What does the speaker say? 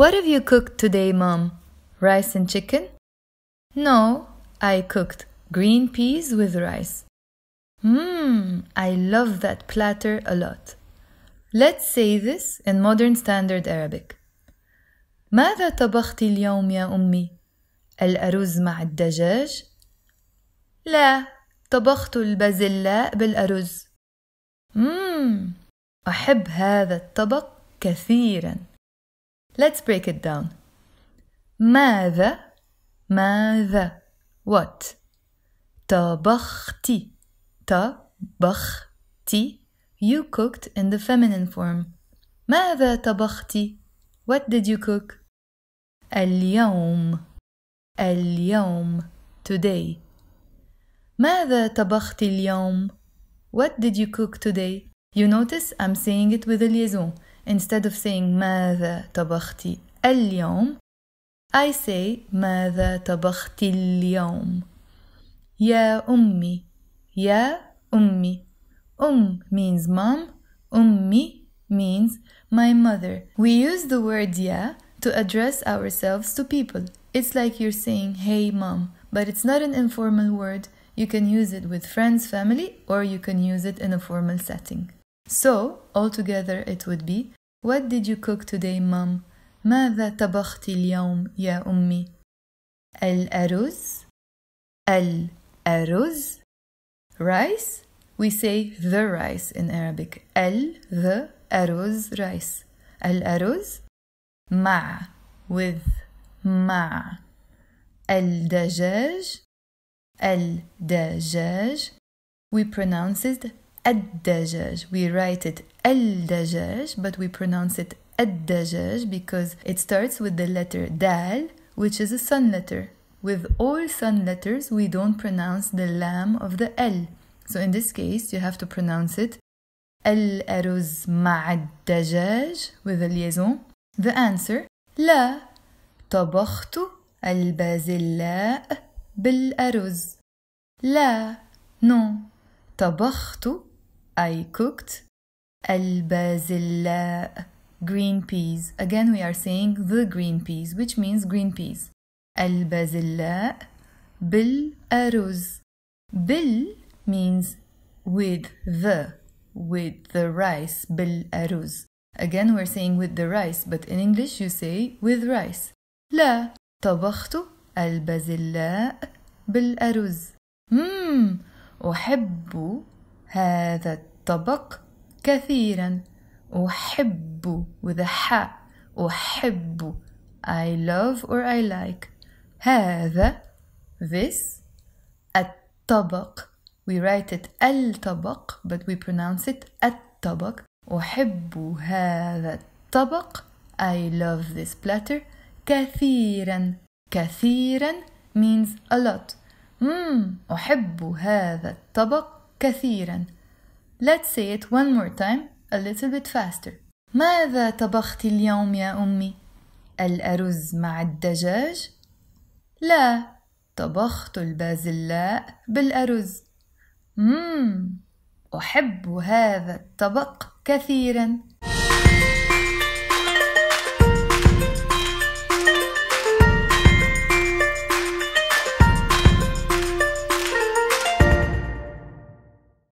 What have you cooked today, mom? Rice and chicken? No, I cooked green peas with rice. Mmm, I love that platter a lot. Let's say this in modern standard Arabic. ماذا طبخت اليوم يا أمي؟ الأرز مع الدجاج؟ لا، طبخت البازلاء بالأرز. مم، أحب هذا الطبق كثيراً. Let's break it down. ماذا ماذا what طبختي طبختي you cooked in the feminine form ماذا طبختي what did you cook اليوم اليوم today ماذا طبختي اليوم what did you cook today you notice I'm saying it with a liaison Instead of saying ماذا طبختي اليوم I say ماذا طبختي اليوم يا أمي يا أمي أم means mom أمي means my mother We use the word يا to address ourselves to people It's like you're saying hey mom but it's not an informal word you can use it with friends, family, or you can use it in a formal setting. So, altogether, it would be what did you cook today, Mom? ماذا طبخت اليوم يا أمي؟ الأرز الأرز rice we say the rice in Arabic El, the arroz rice الأرز Ma, with مع El الدجاج we pronounce it الدجاج. We write it الدجاج but we pronounce it الدجاج because it starts with the letter dal which is a sun letter. With all sun letters we don't pronounce the lam of the l. So in this case you have to pronounce it الأرز مع الدجاج with a liaison. The answer لا طبخت البازلاء بالأرز لا نو طبخت I cooked البازلاء green peas again we are saying the green peas which means green peas البازلاء بالأرز بال means with the with the rice بالأرز again we're saying with the rice but in English you say with rice لا طبخت البازلاء بالأرز مم أحب هذا الطبق كثيرا أحب with a ح أحب I love or I like هذا this الطبق we write it الطبق but we pronounce it الطبق أحب هذا الطبق I love this platter كثيرا كثيرا means a lot مم أحب هذا الطبق كثيرا Let's say it one more time a little bit faster ماذا طبخت اليوم يا أمي؟ الأرز مع الدجاج؟ لا طبخت البازلاء بالأرز مم. أحب هذا الطبق كثيرا